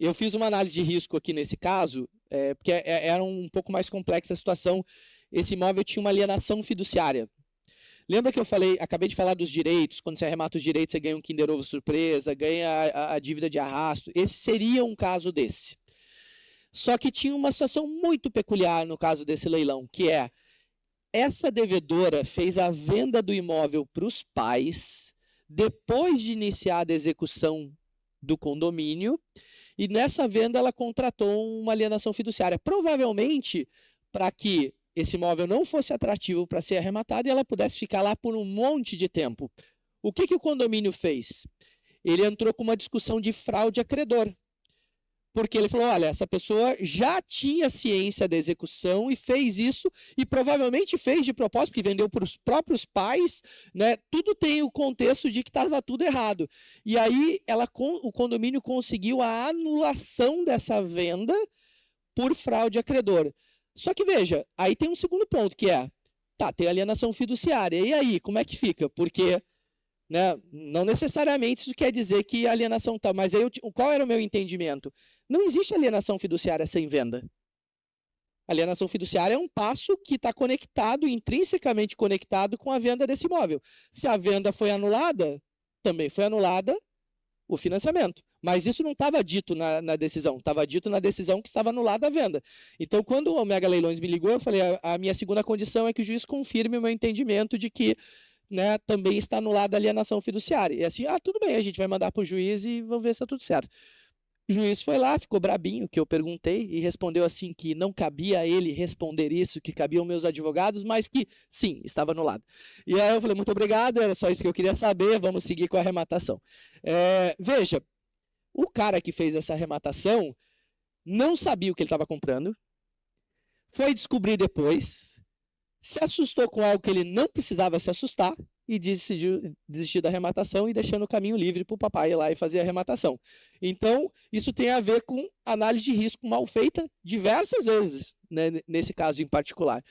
Eu fiz uma análise de risco aqui nesse caso, é, porque é, é, era um pouco mais complexa a situação. Esse imóvel tinha uma alienação fiduciária. Lembra que eu falei, acabei de falar dos direitos, quando você arremata os direitos, você ganha um Kinder Ovo surpresa, ganha a, a, dívida de arrasto. Esse seria um caso desse. Só que tinha uma situação muito peculiar no caso desse leilão, que é essa devedora fez a venda do imóvel para os pais depois de iniciada a execução do condomínio. E nessa venda ela contratou uma alienação fiduciária, provavelmente para que esse imóvel não fosse atrativo para ser arrematado e ela pudesse ficar lá por um monte de tempo. O que, que o condomínio fez? Ele entrou com uma discussão de fraude a credor porque ele falou: olha, essa pessoa já tinha ciência da execução e fez isso, e provavelmente fez de propósito, porque vendeu para os próprios pais, né? Tudo tem o contexto de que estava tudo errado. E aí ela, o condomínio conseguiu a anulação dessa venda por fraude a credor. Só que veja, aí tem um segundo ponto que é. Tá, tem alienação fiduciária. E aí, como é que fica? Porque né? Não necessariamente isso quer dizer que alienação tal, tá, mas aí eu, qual era o meu entendimento? Não existe alienação fiduciária sem venda. Alienação fiduciária é um passo que está conectado, intrinsecamente conectado com a venda desse imóvel. Se a venda foi anulada, também foi anulada o financiamento. Mas isso não estava dito na, na decisão, estava dito na decisão que estava anulada a venda. Então, quando o Omega Leilões me ligou, eu falei: a, a minha segunda condição é que o juiz confirme o meu entendimento de que né, também está no lado da alienação fiduciária. E assim, ah, tudo bem, a gente vai mandar para o juiz e vamos ver se está tudo certo. O juiz foi lá, ficou brabinho, que eu perguntei, e respondeu assim que não cabia a ele responder isso, que cabiam meus advogados, mas que sim, estava no lado. E aí eu falei, muito obrigado, era só isso que eu queria saber, vamos seguir com a arrematação. É, veja, o cara que fez essa arrematação não sabia o que ele estava comprando, foi descobrir depois, se assustou com algo que ele não precisava se assustar e decidiu desistir da arrematação e deixando o caminho livre para o papai ir lá e fazer a arrematação. Então, isso tem a ver com análise de risco mal feita diversas vezes, né, nesse caso em particular.